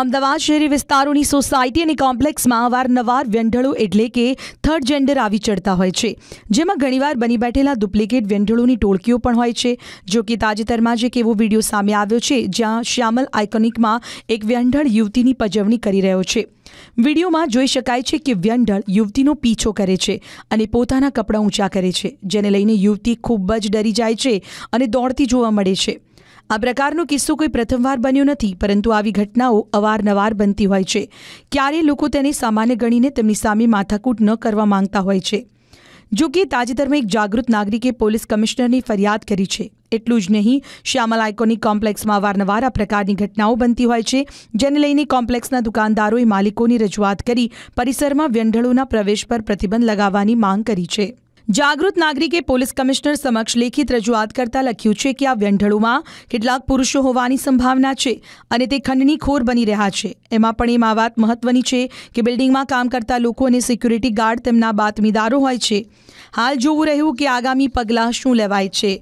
અમદાવાદ શહેરી વિસ્તારોની સોસાયટી અને કોમ્પ્લેક્સમાં વારનવાર વેંઢળો એટલે કે થર્ડ જેન્ડર આવી ચડતા હોય છે જેમાં ઘણીવાર બની બેઠેલા ડુપ્લિકેટ વેંઢળોની ટોળકીઓ પણ હોય છે જો કે તાજેતરમાં જ એક એવો વિડીયો સામે આવ્યો છે જ્યાં શ્યામલ આઇકોનિકમાં એક વ્યંઢળ યુવતીની પજવણી કરી રહ્યો છે વિડીયોમાં જોઈ શકાય છે કે વ્યંઢળ યુવતીનો પીછો કરે છે અને પોતાના કપડાં ઊંચા કરે છે જેને લઈને યુવતી ખૂબ જ ડરી જાય છે અને દોડતી જોવા મળે છે આ પ્રકારનો કિસ્સો કોઈ પ્રથમવાર બન્યો નથી પરંતુ આવી ઘટનાઓ અવારનવાર બનતી હોય છે ક્યારેય લોકો તેને સામાન્ય ગણીને તેમની સામે માથાકૂટ ન કરવા માંગતા હોય છે જો કે તાજેતરમાં એક જાગૃત નાગરિકે પોલીસ કમિશનરની ફરિયાદ કરી છે એટલું જ નહીં શ્યામલ આઇકોનિક કોમ્પ્લેક્સમાં વારંવાર આ પ્રકારની ઘટનાઓ બનતી હોય છે જેને લઈને કોમ્પ્લેક્સના દુકાનદારોએ માલિકોની રજૂઆત કરી પરિસરમાં વ્યંઢળોના પ્રવેશ પર પ્રતિબંધ લગાવવાની માંગ કરી છે જાગૃત નાગરિકે પોલીસ કમિશનર સમક્ષ લેખિત રજૂઆત કરતા લખ્યું છે કે આ વ્યંઢળોમાં કેટલાક પુરુષો હોવાની સંભાવના છે અને તે ખંડણીખોર બની રહ્યા છે એમાં પણ એમાં વાત મહત્વની છે કે બિલ્ડિંગમાં કામ કરતા લોકો અને સિક્યુરિટી ગાર્ડ તેમના બાતમીદારો હોય છે હાલ જોવું રહ્યું કે આગામી પગલાં શું લેવાય છે